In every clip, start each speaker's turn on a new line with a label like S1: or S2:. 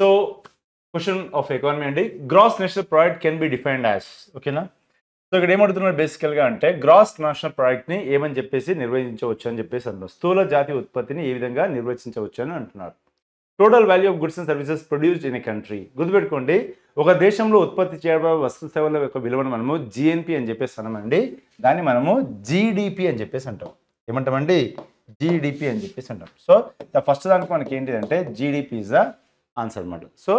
S1: So question of economy అండి gross national product can be defined as ఓకేనా so ఇక్కడ ఏమడుతున్నారు బేసికల్గా అంటే గ్రాస్ నేషనల్ ప్రోడక్ట్ని ఏమని చెప్పేసి నిర్వహించవచ్చు అని చెప్పేసి అంటున్నారు స్థూల జాతి ఉత్పత్తిని ఏ విధంగా నిర్వచించవచ్చు అని అంటున్నారు total value of goods and services produced in a country గుర్తుపెట్టుకోండి ఒక దేశంలో ఉత్పత్తి చేయబడే వస్తు సేవల యొక్క విలువను మనము జిఎన్పి అని చెప్పేసి అనమండి దాన్ని మనము జీడిపి అని చెప్పేసి అంటాం ఏమంటామండి జీడిపి అని చెప్పేసి అంటాం సో ద ఫస్ట్ దానికి మనకి ఏంటిదంటే జీడిపి ఇస్ ద ఆన్సర్ అనమాట so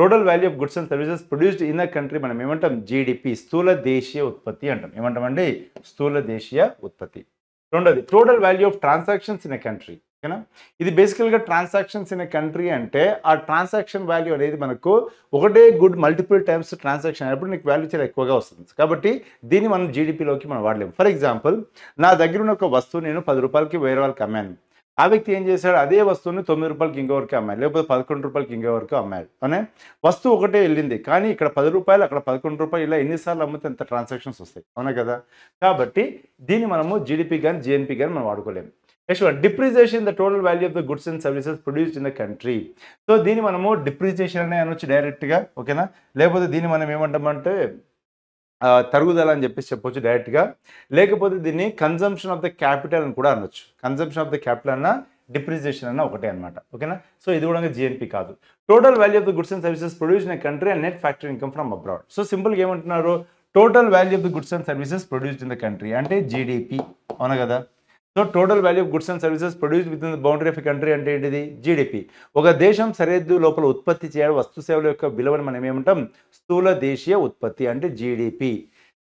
S1: total value of goods and services produced in a country మనం ఏమంటాం జీడిపి స్థూల దేశీయ ఉత్పత్తి అంటాం ఏమంటామండి స్థూల దేశీయ ఉత్పత్తి రెండోది total value of transactions in a country ఓకేనా ఇది బేసికల్గా ట్రాన్సాక్షన్స్ ఇన్ ఎ కంట్రీ అంటే ఆ ట్రాన్సాక్షన్ వాల్యూ అనేది మనకు ఒకటే గుడ్ మల్టిపుల్ టైమ్స్ ట్రాన్సాక్షన్ అయినప్పుడు నీకు వాల్యూ చాలా ఎక్కువగా వస్తుంది కాబట్టి దీన్ని మనం జీడిపిలోకి మనం వాడలేము ఫర్ ఎగ్జాంపుల్ నా దగ్గర ఉన్న ఒక వస్తువు నేను పది రూపాయలకి వేరే వాళ్ళకి అమ్మాను ఆ వ్యక్తి ఏం చేశాడు అదే వస్తువుని తొమ్మిది రూపాయలకి ఇంకోవరకు అమ్మాడు లేకపోతే పదకొండు రూపాయలకి ఇంకోవరకు అమ్మాడు అనే వస్తువు ఒకటే వెళ్ళింది కానీ ఇక్కడ పది రూపాయలు అక్కడ పదకొండు రూపాయలు ఇలా ఎన్నిసార్లు అమ్మితే ఎంత ట్రాన్సాక్షన్స్ వస్తాయి అవునా కదా కాబట్టి దీన్ని మనము జీడిపి కానీ జిఎన్పి కానీ మనం వాడుకోలేము next one depreciation the total value of the goods and services produced in the country so దీన్ని మనము డిప్రిజియేషన్ అనే అనొచ్చు డైరెక్ట్గా ఓకేనా లేకపోతే దీన్ని మనం ఏమంటామంటే తరుగుదల అని చెప్పేసి చెప్పొచ్చు డైరెక్ట్గా లేకపోతే దీన్ని కన్జంప్షన్ ఆఫ్ ద క్యాపిటల్ అని కూడా అనొచ్చు కన్జంప్షన్ ఆఫ్ ద క్యాపిటల్ అన్న డిప్రిజియేషన్ అన్న ఒకటే అనమాట ఓకేనా సో ఇది కూడా జిఎన్పి కాదు total value of the goods and services produce in country and net factory income from abroad so సింపుల్గా ఏమంటున్నారు total value of the goods and services produced in the country అంటే జీడిపి అవునా కదా so total value of goods and services produce within the boundary of country అంటే ఏంటిది GDP ఒక దేశం సరిహద్దు లోపల ఉత్పత్తి చేయడం వస్తు సేవల యొక్క విలువను మనం ఏమంటాం స్థూల దేశీయ ఉత్పత్తి అంటే GDP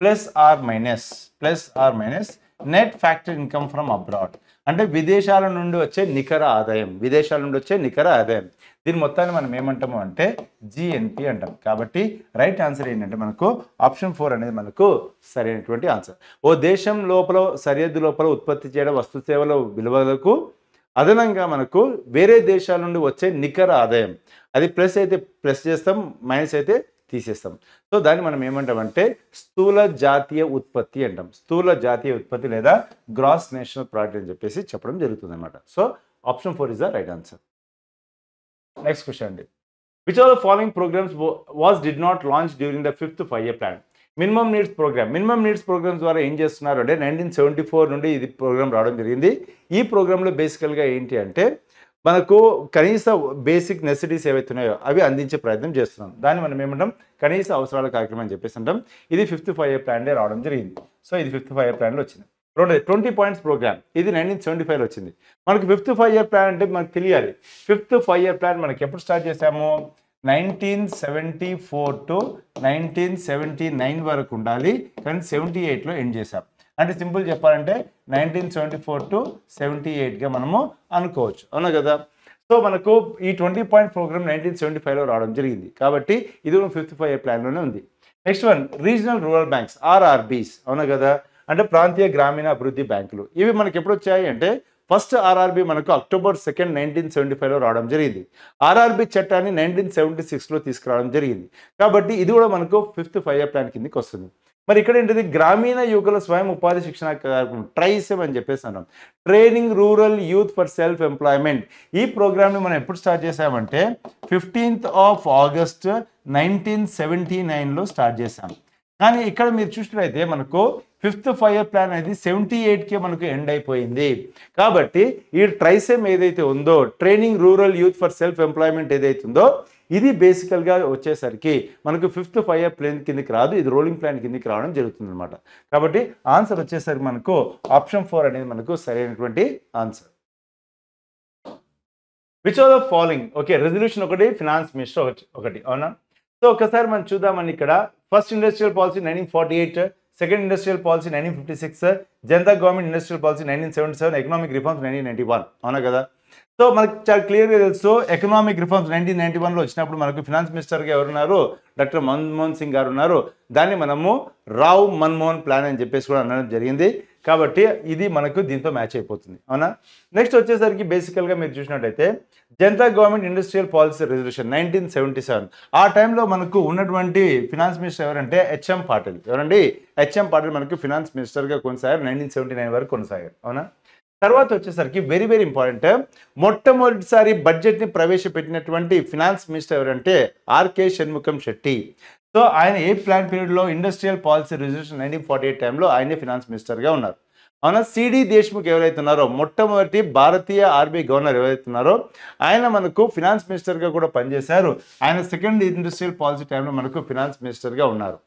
S1: plus or minus plus or minus net factory income from abroad అంటే విదేశాల నుండి వచ్చే నికర ఆదాయం విదేశాల నుండి వచ్చే నికర ఆదాయం దీని మొత్తాన్ని మనం ఏమంటాము అంటే జిఎన్పి అంటాం కాబట్టి రైట్ ఆన్సర్ ఏంటంటే మనకు ఆప్షన్ ఫోర్ అనేది మనకు సరైనటువంటి ఆన్సర్ ఓ దేశం లోపల సరిహద్దు లోపల ఉత్పత్తి చేయడం వస్తు సేవల విలువలకు అదనంగా మనకు వేరే దేశాల నుండి వచ్చే నికర ఆదాయం అది ప్లస్ అయితే ప్లస్ చేస్తాం మైనస్ అయితే తీసేస్తాం సో దాన్ని మనం ఏమంటామంటే స్థూల జాతీయ ఉత్పత్తి అంటాం స్థూల జాతీయ ఉత్పత్తి లేదా గ్రాస్ నేషనల్ ప్రోడక్ట్ అని చెప్పేసి చెప్పడం జరుగుతుంది అనమాట so option four is the right answer next question అండి which are the following programmes was did not launch during the fifth five year plan minimum needs programme minimum needs programmes ద్వారా ఏం చేస్తున్నారు అంటే నైన్టీన్ సెవెంటీ ఫోర్ నుండి ఇది programme రావడం జరిగింది ఈ ప్రోగ్రాంలో బేసికల్గా ఏంటి అంటే మనకు కనీస బేసిక్ నెసిటీస్ ఏవైతే ఉన్నాయో అవి అందించే ప్రయత్నం చేస్తున్నాం దాన్ని మనం ఏమంటాం కనీస అవసరాల కార్యక్రమం అని చెప్పేసి అంటాం ఇది ఫిఫ్త్ ఫైవ్ ఇయర్ డే రావడం జరిగింది సో ఇది ఫిఫ్త్ ఫైవ్ ఇయర్ ప్లాన్లో వచ్చింది రెండోది ట్వంటీ పాయింట్స్ ప్రోగ్రామ్ ఇది నైన్టీన్ సెవెంటీ ఫైవ్లో వచ్చింది మనకు ఫిఫ్త్ ఫైవ్ ఇయర్ ప్లాన్ అంటే మనకు తెలియాలి ఫిఫ్త్ ఫైవ్ ఇయర్ ప్లాన్ మనకి ఎప్పుడు స్టార్ట్ చేసాము nineteen seventy four to nineteen seventy nine వరకు ఉండాలి కానీ సెవెంటీ ఎయిట్లో ఎండ్ చేశాం అంటే సింపుల్ చెప్పాలంటే nineteen seventy four to seventy ఎయిట్గా మనము అనుకోవచ్చు అవునా కదా సో మనకు ఈ twenty point programme nineteen seventy ఫైవ్లో రావడం జరిగింది కాబట్టి ఇది ఫిఫ్త్ ఫైవ్ ఏ ప్లాన్లోనే ఉంది next one regional rural banks RRBs అవునా కదా అంటే ప్రాంతీయ గ్రామీణ అభివృద్ధి బ్యాంకులు ఇవి మనకి ఎప్పుడు వచ్చాయి అంటే ఫస్ట్ ఆర్ఆర్బీ మనకు అక్టోబర్ సెకండ్ నైన్టీన్ సెవెంటీ ఫైవ్లో రావడం జరిగింది ఆర్ఆర్బీ చట్టాన్ని నైన్టీన్ సెవెంటీ సిక్స్లో తీసుకురావడం జరిగింది కాబట్టి ఇది కూడా మనకు ఫిఫ్త్ ఫైవ్ ఇయర్ ప్లాన్ కిందకి వస్తుంది మరి ఇక్కడ ఏంటిది గ్రామీణ యువకుల స్వయం ఉపాధి శిక్షణ కార్యక్రమం ట్రైసెమ్ అని చెప్పేసి అన్నాం training rural youth for self employment ఈ ప్రోగ్రామ్ని మనం ఎప్పుడు స్టార్ట్ చేసామంటే fifteenth of August nineteen seventy నైన్లో స్టార్ట్ చేసాం కానీ ఇక్కడ మీరు చూసినట్లయితే మనకు ఫిఫ్త్ ఫైర్ ప్లాన్ అనేది సెవెంటీ ఎయిట్కే మనకు ఎండ్ అయిపోయింది కాబట్టి ఈ ట్రైసెమ్ ఏదైతే ఉందో training rural youth for self employment ఏదైతే ఉందో ఇది బేసికల్గా వచ్చేసరికి మనకు ఫిఫ్త్ ఫైర్ ప్లేన్ కిందకి రాదు ఇది రోలింగ్ ప్లాన్ కిందకి రావడం జరుగుతుంది అనమాట కాబట్టి ఆన్సర్ వచ్చేసరికి మనకు ఆప్షన్ ఫోర్ అనేది మనకు సరైనటువంటి answer which are the following okay resolution ఒకటి ఫినాన్స్ మినిస్టర్ ఒకటి ఒకటి అవునా సో ఒకసారి మనం చూద్దామని ఇక్కడ first industrial policy nineteen forty eight second industrial policy nineteen fifty six Janata government industrial policy nineteen seventy seven economic reforms nineteen ninety one అవునా కదా సో మనకు చాలా క్లియర్గా తెలుసు ఎకనామిక్ రిఫార్మ్స్ నైన్టీన్ నైన్టీ వన్లో వచ్చినప్పుడు మనకు ఫినాన్స్ మినిస్టర్గా ఎవరున్నారు డాక్టర్ మన్మోహన్ సింగ్ గారు ఉన్నారు దాన్ని మనము రావ్ మన్మోహన్ ప్లాన్ అని చెప్పేసి కూడా అనడం జరిగింది కాబట్టి ఇది మనకు దీంతో మ్యాచ్ అయిపోతుంది అవునా నెక్స్ట్ వచ్చేసరికి బేసికల్గా మీరు చూసినట్టయితే Janata government industrial policy resolution nineteen seventy seven ఆ టైంలో మనకు ఉన్నటువంటి ఫినాన్స్ మినిస్టర్ ఎవరంటే హెచ్ఎం పాటిల్ ఎవరండి హెచ్ఎం పాటిల్ మనకు ఫినాన్స్ మినిస్టర్గా కొనసాగారు నైన్టీన్ సెవెంటీ నైన్ వరకు కొనసాగారు అవునా తర్వాత వచ్చేసరికి వెరీ వెరీ ఇంపార్టెంట్ మొట్టమొదటిసారి బడ్జెట్ని ప్రవేశపెట్టినటువంటి ఫినాన్స్ మినిస్టర్ ఎవరంటే ఆర్కే షణ్ముఖం శెట్టి సో ఆయన ఏ ప్లాన్ పీరియడ్లో industrial policy resolution nineteen forty eight టైంలో ఆయనే ఫినాన్స్ మినిస్టర్గా ఉన్నారు అవునా సిడి దేశ్ముఖ్ ఎవరైతే ఉన్నారో మొట్టమొదటి భారతీయ ఆర్బీఐ గవర్నర్ ఎవరైతే ఉన్నారో ఆయన మనకు ఫినాన్స్ మినిస్టర్గా కూడా పనిచేశారు ఆయన సెకండ్ ఇండస్ట్రియల్ పాలసీ టైంలో మనకు ఫినాన్స్ మినిస్టర్గా ఉన్నారు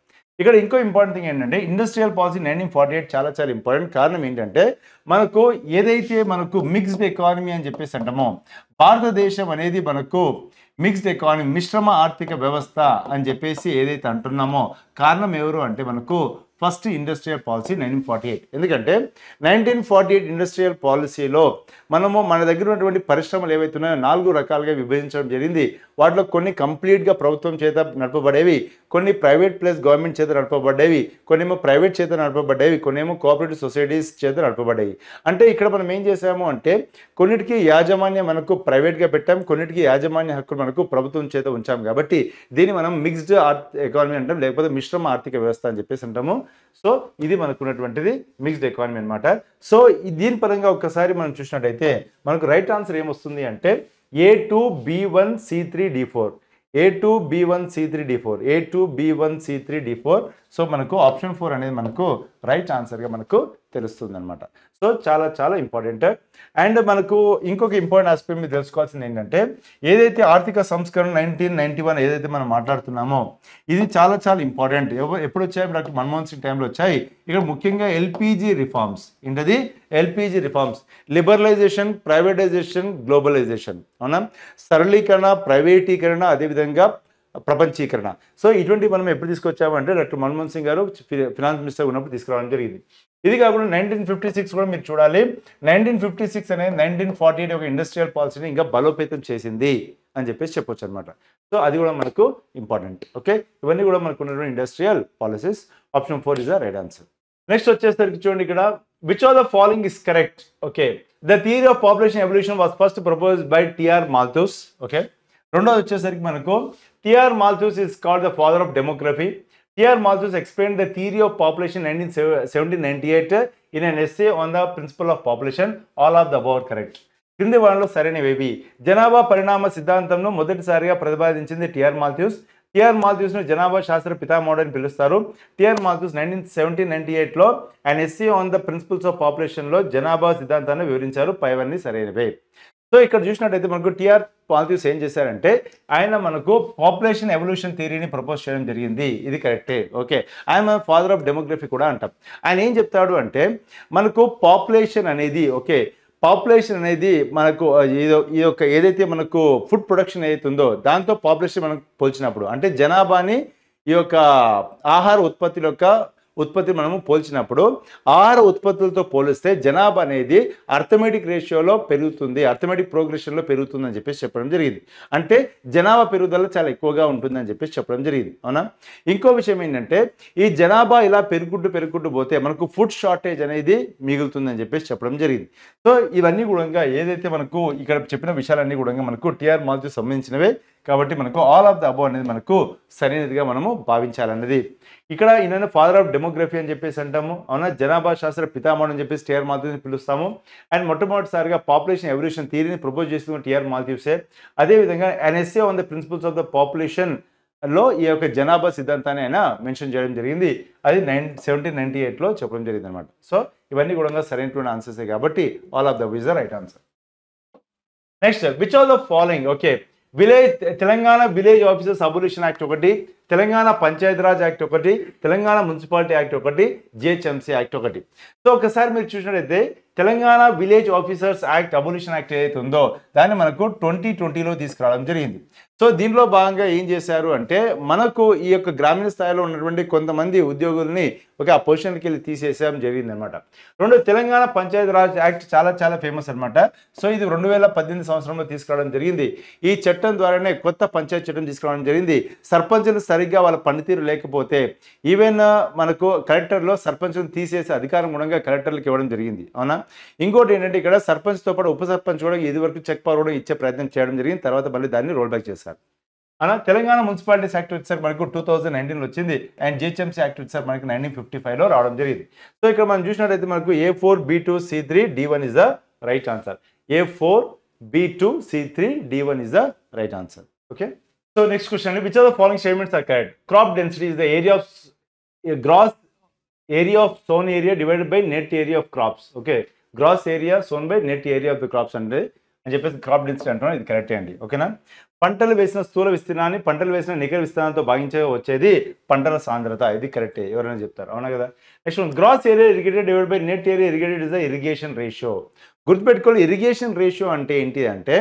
S1: ఇక్కడ ఇంకో ఇంపార్టెంట్ థింగ్ ఏంటంటే industrial policy nineteen forty eight చాలా చాలా ఇంపార్టెంట్ కారణం ఏంటంటే మనకు ఏదైతే మనకు మిక్స్డ్ ఎకానమీ అని చెప్పేసి అంటామో భారతదేశం అనేది మనకు మిక్స్డ్ ఎకానమీ మిశ్రమ ఆర్థిక వ్యవస్థ అని చెప్పేసి ఏదైతే అంటున్నామో కారణం ఎవరు అంటే మనకు first industrial policy nineteen forty eight ఎందుకంటే నైన్టీన్ ఫార్టీ ఎయిట్ ఇండస్ట్రియల్ పాలసీలో మనము మన దగ్గర ఉన్నటువంటి పరిశ్రమలు ఏవైతే ఉన్నాయో నాలుగు రకాలుగా విభజించడం జరిగింది వాటిలో కొన్ని కంప్లీట్గా ప్రభుత్వం చేత నడపబడేవి కొన్ని ప్రైవేట్ ప్లేస్ గవర్నమెంట్ చేత నడపబడ్డేవి కొన్నేమో ప్రైవేట్ చేత నడపబడ్డేవి కొన్నేమో కోఆపరేటివ్ సొసైటీస్ చేత నడపబడ్డాయి అంటే ఇక్కడ మనం ఏం చేసాము అంటే కొన్నిటికి యాజమాన్యం మనకు ప్రైవేట్గా పెట్టాం కొన్నిటికి యాజమాన్య హక్కులు మనకు ప్రభుత్వం చేత ఉంచాం కాబట్టి దీన్ని మనం మిక్స్డ్ ఎకానమీ అంటాం లేకపోతే మిశ్రమ ఆర్థిక వ్యవస్థ అని చెప్పేసి అంటాము సో ఇది మనకున్నటువంటిది మిక్స్డ్ ఎకానమీ అనమాట సో దీని పరంగా ఒక్కసారి మనం చూసినట్టయితే మనకు రైట్ ఆన్సర్ ఏమొస్తుంది అంటే A two B one C three D four A2, B1, C3, D4. A2, B1, C3, D4 so మనకు ఆప్షన్ ఫోర్ అనేది మనకు రైట్ ఆన్సర్గా మనకు తెలుస్తుంది అనమాట సో చాలా చాలా ఇంపార్టెంట్ అండ్ మనకు ఇంకొక ఇంపార్టెంట్ ఆస్పెక్ట్ మీరు తెలుసుకోవాల్సింది ఏంటంటే ఏదైతే ఆర్థిక సంస్కరణ నైన్టీన్ నైన్టీ వన్ ఏదైతే మనం మాట్లాడుతున్నామో ఇది చాలా చాలా ఇంపార్టెంట్ ఎప్పుడు వచ్చాయి డాక్టర్ మన్మోహన్ సింగ్ టైంలో వచ్చాయి ఇక్కడ ముఖ్యంగా ఎల్పిజి రిఫార్మ్స్ ఏంటది LPG reforms liberalisation privatisation globalisation అవునా సరళీకరణ ప్రైవేటీకరణ అదేవిధంగా ప్రపంచీకరణ సో ఇటువంటి మనం ఎప్పుడు తీసుకొచ్చామంటే డాక్టర్ మన్మోహన్ సింగ్ గారు ఫినాన్స్ మినిస్టర్ ఉన్నప్పుడు తీసుకురావడం జరిగింది ఇది కాకుండా నైన్టీన్ ఫిఫ్టీ సిక్స్ కూడా మీరు చూడాలి నైన్టీన్ ఫిఫ్టీ సిక్స్ అనేది నైన్టీన్ ఫార్టీ ఎయిట్ ఒక ఇండస్ట్రియల్ పాలసీని ఇంకా బలోపేతం చేసింది అని చెప్పేసి చెప్పొచ్చు అనమాట సో అది కూడా మనకు ఇంపార్టెంట్ ఓకే ఇవన్నీ కూడా మనకు ఉన్నటువంటి industrial policies option four is the right answer next వచ్చేసరికి చూడండి ఇక్కడ which are the following is correct okay the theory of population evolution was first propose by TR Malthus okay రెండోది వచ్చేసరికి మనకు TR T.R. Malthus is called the father of demography. Explain Malthus of population nineteen seven seventeen ninety eight in an essay on the principle of population all of the above correct క్రింది సరైన వేవి జనాభా పరిణామ సిద్ధాంతంను మొదటిసారిగా ప్రతిపాదించింది TR మాల్థ్యూస్ TR ను జనాభా శాస్త్ర పితామోడ్ అని పిలుస్తారు TR Malthus nineteen seventeen ninety ఎయిట్లో and essay on the principles of పాపులేషన్లో జనాభా సిద్ధాంతాన్ని వివరించారు పైవన్నీ సరైనవే సో ఇక్కడ చూసినట్టయితే మనకు టీఆర్ పాలిటిక్స్ ఏం చేశారంటే ఆయన మనకు పాపులేషన్ ఎవల్యూషన్ థియరీని ప్రపోజ్ చేయడం జరిగింది ఇది కరెక్టే ఓకే ఆయన ఫాదర్ ఆఫ్ డెమోగ్రఫీ కూడా అంటాం ఆయన ఏం చెప్తాడు అంటే మనకు పాపులేషన్ అనేది ఓకే పాపులేషన్ అనేది మనకు ఈ యొక్క ఏదైతే మనకు ఫుడ్ ప్రొడక్షన్ ఏదైతుందో దాంతో పాపులేషన్ మనకు పోల్చినప్పుడు అంటే జనాభాని ఈ యొక్క ఆహార ఉత్పత్తుల యొక్క ఉత్పత్తి మనము పోల్చినప్పుడు ఆహార ఉత్పత్తులతో పోలిస్తే జనాభా అనేది అర్థమెటిక్ రేషియోలో పెరుగుతుంది అర్థమెటిక్ ప్రోగ్రెషన్లో పెరుగుతుందని చెప్పేసి చెప్పడం జరిగింది అంటే జనాభా పెరుగుదల చాలా ఎక్కువగా ఉంటుందని చెప్పేసి చెప్పడం జరిగింది అవునా ఇంకో విషయం ఏంటంటే ఈ జనాభా ఇలా పెరుగుకుంటూ పెరుగుకుంటూ పోతే మనకు ఫుడ్ షార్టేజ్ అనేది మిగులుతుందని చెప్పేసి చెప్పడం జరిగింది సో ఇవన్నీ కూడా ఏదైతే మనకు ఇక్కడ చెప్పిన విషయాలన్నీ కూడా మనకు టీఆర్ మాల్తో సంబంధించినవే కాబట్టి మనకు ఆల్ ఆఫ్ ద అబో అనేది మనకు సరైనదిగా మనము భావించాలన్నది ఇక్కడ ఈయన ఫాదర్ ఆఫ్ డెమోగ్రఫీ అని చెప్పేసి అంటాము అవునా జనాభా శాస్త్ర పితామహుడు అని చెప్పేసి టిఆర్ మాల్తీవ్స్ని పిలుస్తాము అండ్ మొట్టమొదటిసారిగా పాపులేషన్ ఎవల్యూషన్ థియరీని ప్రపోజ్ చేస్తున్న టిఆర్ మాల్దీవ్సే అదేవిధంగా an essay on the principles of the population లో ఈ యొక్క జనాభా సిద్ధాంతాన్ని ఆయన మెన్షన్ చేయడం జరిగింది అది నైన్ సెవెంటీన్ నైన్టీ ఎయిట్లో చెప్పడం జరిగింది అనమాట సో ఇవన్నీ కూడా సరైనటువంటి ఆన్సర్సే కాబట్టి all of the విజ్ right answer next which all the following okay village Telangana village officers సబ్రిషన్ act ఒకటి తెలంగాణ పంచాయతీరాజ్ యాక్ట్ ఒకటి తెలంగాణ మున్సిపాలిటీ యాక్ట్ ఒకటి జిహెచ్ఎంసీ యాక్ట్ ఒకటి సో ఒకసారి మీరు చూసినట్టయితే Telangana village officers act abolition act ఏదైతే ఉందో దాన్ని మనకు ట్వంటీ ట్వంటీలో తీసుకురావడం జరిగింది సో దీనిలో భాగంగా ఏం చేశారు అంటే మనకు ఈ యొక్క గ్రామీణ స్థాయిలో ఉన్నటువంటి కొంతమంది ఉద్యోగుల్ని ఓకే ఆ పొజిషన్కి వెళ్ళి తీసేసాం జరిగింది అనమాట రెండు తెలంగాణ పంచాయతీ రాజ్ యాక్ట్ చాలా చాలా ఫేమస్ అనమాట సో ఇది రెండు వేల పద్దెనిమిది సంవత్సరంలో తీసుకురావడం జరిగింది ఈ చట్టం ద్వారానే కొత్త పంచాయతీ చట్టం తీసుకురావడం జరిగింది సర్పంచులు సరిగ్గా వాళ్ళ పనితీరు లేకపోతే ఈవెన్ మనకు కలెక్టర్లో సర్పంచులను తీసేసే అధికారం గుణంగా కలెక్టర్లకు ఇవ్వడం జరిగింది అవునా ఇంకోటి ఏంటంటే ఇక్కడ సర్పంచ్తో పాటు ఉప సర్పంచ్ కూడా ఇది వరకు చెక్ పవర్ కూడా ఇచ్చే ప్రయత్నం చేయడం జరిగింది తర్వాత మళ్ళీ దాన్ని రోల్ బ్యాక్ చేశారు అలా తెలంగాణ మున్సిపాలిటీస్ యాక్ట్ వచ్చేసరికి మనకు టూ థౌజండ్ నైన్టీన్లో వచ్చింది అండ్ జిహెచ్ఎంసీ యాక్ట్ వచ్చేసరికి మనకి నైన్టీన్ ఫిఫ్టీ ఫైవ్లో రావడం జరిగింది సో ఇక్కడ మనం చూసినట్టయితే మనకు A four B two C three D one is the right answer A four B two C three D one is the right answer okay so next question which are the following statements are correct crop density is the area of gross area of sown area divided by net area of crops okay gross area sown by net area of the crops అంటే అని చెప్పేసి crop density అంటున్నాం ఇది correct అండి ఓకేనా పంటలు వేసిన స్థూల విస్తీర్ణాన్ని పంటలు వేసిన నికర విస్తీర్ణంతో భాగించే వచ్చేది పంటల సాంద్రత ఇది కరెక్టే ఎవరైనా చెప్తారు అవునా కదా next one gross area irrigated divide by net area irrigated is the irrigation ratio గుర్తుపెట్టుకోవాలి ఇరిగేషన్ రేషియో అంటే ఏంటి అంటే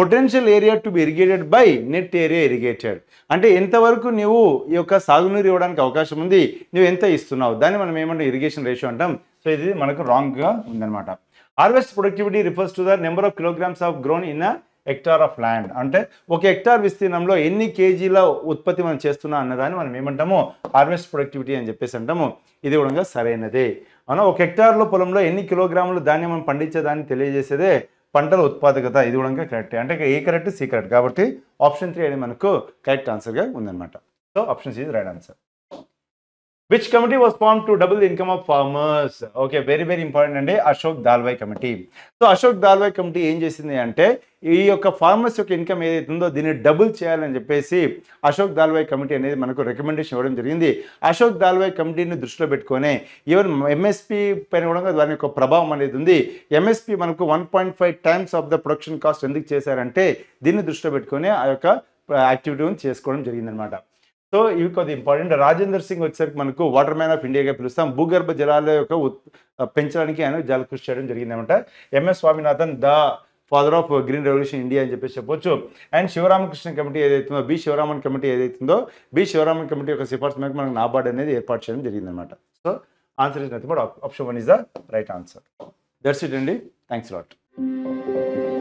S1: potential area to be irrigated by net area irrigated అంటే ఎంతవరకు నువ్వు ఈ యొక్క సాగునీరు ఇవ్వడానికి అవకాశం ఉంది నువ్వు ఎంత ఇస్తున్నావు దాన్ని మనం ఏమంటాం ఇరిగేషన్ రేషియో అంటాం సో ఇది మనకు రాంగ్గా ఉందన్నమాట harvest productivity refers to the number of kilograms of grown in a hectare of land అంటే ఒక హెక్టార్ విస్తీర్ణంలో ఎన్ని కేజీల ఉత్పత్తి మనం చేస్తున్నా అన్నదాన్ని మనం ఏమంటాము హార్వెస్ట్ ప్రొడక్టివిటీ అని చెప్పేసి అంటాము ఇది కూడా సరైనదే అవునా ఒక హెక్టార్లో పొలంలో ఎన్ని కిలోగ్రాములు ధాన్యం మనం పండించేదాన్ని తెలియజేసేదే పంటల ఉత్పాదకత ఇది కూడా కరెక్టే అంటే ఏ కరెక్ట్ సీ కరెక్ట్ కాబట్టి ఆప్షన్ త్రీ అనేది మనకు కరెక్ట్ ఆన్సర్గా ఉందన్నమాట so option C right answer which committee was form to double the income of farmers okay very very important అండి Ashok Dalwai committee so Ashok Dalwai committee ఏం చేసింది అంటే ఈ యొక్క ఫార్మర్స్ యొక్క ఇన్కమ్ ఏదైతే ఉందో దీన్ని డబుల్ చేయాలని చెప్పేసి అశోక్ దాల్వాయ్ కమిటీ అనేది మనకు రికమెండేషన్ ఇవ్వడం జరిగింది అశోక్ దాల్వాయ్ కమిటీని దృష్టిలో పెట్టుకొని ఈవెన్ ఎంఎస్పి పైన కూడా దాని యొక్క ప్రభావం అనేది ఉంది ఎంఎస్పి మనకు one point five times of the production cost ఎందుకు చేశారంటే దీన్ని దృష్టిలో పెట్టుకొని ఆ యొక్క యాక్టివిటీని చేసుకోవడం జరిగిందనమాట సో ఇవి కొద్ది ఇంపార్టెంట్ రాజేందర్ సింగ్ వచ్చేసరికి మనకు వాటర్ మ్యాన్ ఆఫ్ ఇండియాగా పిలుస్తాం భూగర్భ జలాల యొక్క పెంచడానికి ఆయన జల కృషి చేయడం జరిగిందనమాట MS Swaminathan the father of green revolution India అని చెప్పేసి చెప్పొచ్చు అండ్ శివరామకృష్ణ కమిటీ ఏదైతుందో బి శివరామన్ కమిటీ ఏదైతుందో బి శివరామన్ కమిటీ యొక్క సిఫార్సు మేరకు మనకు నాబార్డ్ అనేది ఏర్పాటు చేయడం జరిగిందనమాట so answer is nothing but option one is the right answer that's it అండి థ్యాంక్స్ లాట్